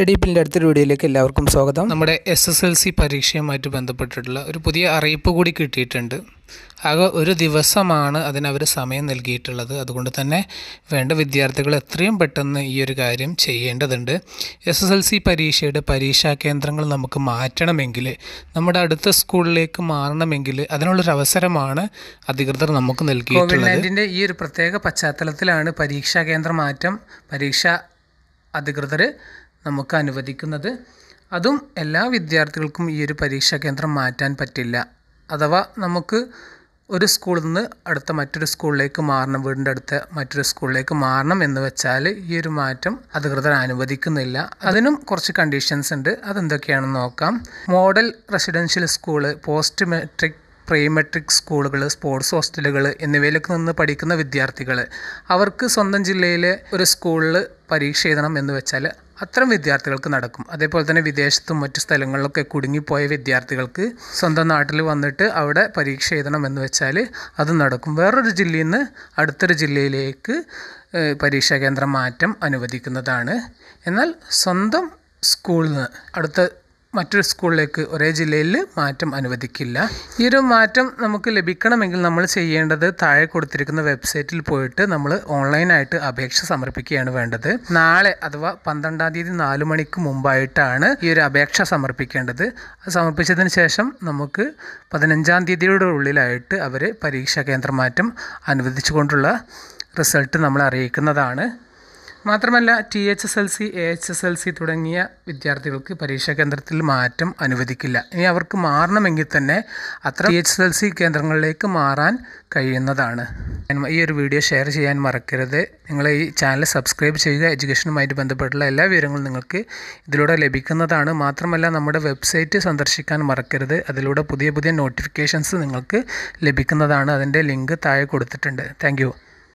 study പിന്നിൻ്റെ അടുത്തൊരു വീഡിയോയിലേക്ക് എല്ലാവർക്കും സ്വാഗതം നമ്മുടെ എസ് എസ് എൽ സി പരീക്ഷയുമായിട്ട് ബന്ധപ്പെട്ടിട്ടുള്ള ഒരു പുതിയ അറിയിപ്പ് കൂടി കിട്ടിയിട്ടുണ്ട് ആകെ ഒരു ദിവസമാണ് അതിനവർ സമയം നൽകിയിട്ടുള്ളത് അതുകൊണ്ട് തന്നെ വേണ്ട വിദ്യാർത്ഥികൾ എത്രയും പെട്ടെന്ന് ഈ ഒരു കാര്യം ചെയ്യേണ്ടതുണ്ട് എസ് എസ് എൽ സി പരീക്ഷയുടെ പരീക്ഷാ കേന്ദ്രങ്ങൾ നമുക്ക് മാറ്റണമെങ്കിൽ നമ്മുടെ അടുത്ത സ്കൂളിലേക്ക് മാറണമെങ്കിൽ അതിനുള്ളൊരു അവസരമാണ് അധികൃതർ നമുക്ക് നൽകിയിട്ടുള്ളത് ഈ ഒരു പ്രത്യേക പശ്ചാത്തലത്തിലാണ് പരീക്ഷാ കേന്ദ്ര മാറ്റം പരീക്ഷ അധികൃതർ നമുക്ക് അനുവദിക്കുന്നത് അതും എല്ലാ വിദ്യാർത്ഥികൾക്കും ഈ ഒരു പരീക്ഷാ കേന്ദ്രം മാറ്റാൻ പറ്റില്ല അഥവാ നമുക്ക് ഒരു സ്കൂളിൽ നിന്ന് അടുത്ത മറ്റൊരു സ്കൂളിലേക്ക് മാറണം വീടിൻ്റെ അടുത്ത മറ്റൊരു സ്കൂളിലേക്ക് മാറണം എന്ന് വെച്ചാൽ ഈ ഒരു മാറ്റം അധികൃതർ അനുവദിക്കുന്നില്ല അതിനും കുറച്ച് കണ്ടീഷൻസ് ഉണ്ട് അതെന്തൊക്കെയാണെന്ന് നോക്കാം model residential school post metric metric സ്കൂളുകൾ സ്പോർട്സ് ഹോസ്റ്റലുകൾ എന്നിവയിലൊക്കെ നിന്ന് പഠിക്കുന്ന വിദ്യാർത്ഥികൾ അവർക്ക് സ്വന്തം ജില്ലയിലെ ഒരു സ്കൂളിൽ പരീക്ഷ എഴുതണം എന്ന് വെച്ചാൽ അത്തരം വിദ്യാർത്ഥികൾക്ക് നടക്കും അതേപോലെ തന്നെ വിദേശത്തും മറ്റു സ്ഥലങ്ങളിലൊക്കെ കുടുങ്ങിപ്പോയ വിദ്യാർത്ഥികൾക്ക് സ്വന്തം നാട്ടിൽ വന്നിട്ട് അവിടെ പരീക്ഷ എഴുതണം എന്ന് വെച്ചാൽ അത് നടക്കും വേറൊരു ജില്ലയിൽ നിന്ന് അടുത്തൊരു ജില്ലയിലേക്ക് പരീക്ഷാ കേന്ദ്രം മാറ്റം അനുവദിക്കുന്നതാണ് എന്നാൽ സ്വന്തം സ്കൂളിൽ നിന്ന് അടുത്ത മറ്റൊരു സ്കൂളിലേക്ക് ഒരേ ജില്ലയിൽ മാറ്റം അനുവദിക്കില്ല ഈ ഒരു മാറ്റം നമുക്ക് ലഭിക്കണമെങ്കിൽ നമ്മൾ ചെയ്യേണ്ടത് താഴെ കൊടുത്തിരിക്കുന്ന വെബ്സൈറ്റിൽ പോയിട്ട് നമ്മൾ ഓൺലൈനായിട്ട് അപേക്ഷ സമർപ്പിക്കുകയാണ് വേണ്ടത് നാളെ അഥവാ പന്ത്രണ്ടാം തീയതി നാല് മണിക്ക് മുമ്പായിട്ടാണ് ഈ ഒരു അപേക്ഷ സമർപ്പിക്കേണ്ടത് സമർപ്പിച്ചതിന് ശേഷം നമുക്ക് പതിനഞ്ചാം തീയതിയുടെ ഉള്ളിലായിട്ട് അവർ പരീക്ഷാ കേന്ദ്രമാറ്റം അനുവദിച്ചുകൊണ്ടുള്ള റിസൾട്ട് നമ്മൾ അറിയിക്കുന്നതാണ് മാത്രമല്ല T H S L C A H S L C തുടങ്ങിയ വിദ്യാർത്ഥികൾക്ക് പരീക്ഷാ കേന്ദ്രത്തിൽ മാറ്റം അനുവദിക്കില്ല ഇനി അവർക്ക് മാറണമെങ്കിൽ തന്നെ അത്ര T H S L C കേന്ദ്രങ്ങളിലേക്ക് മാറാൻ കഴിയുന്നതാണ് ഈ ഒരു വീഡിയോ ഷെയർ ചെയ്യാൻ മറക്കരുത് നിങ്ങൾ ഈ ചാനൽ സബ്സ്ക്രൈബ് ചെയ്യുക എഡ്യൂക്കേഷനുമായിട്ട് ബന്ധപ്പെട്ടുള്ള എല്ലാ വിവരങ്ങളും നിങ്ങൾക്ക് ഇതിലൂടെ ലഭിക്കുന്നതാണ് മാത്രമല്ല നമ്മുടെ വെബ്സൈറ്റ് സന്ദർശിക്കാൻ മറക്കരുത് അതിലൂടെ പുതിയ പുതിയ നോട്ടിഫിക്കേഷൻസ് നിങ്ങൾക്ക് ലഭിക്കുന്നതാണ് അതിൻ്റെ ലിങ്ക് താഴെ കൊടുത്തിട്ടുണ്ട് താങ്ക്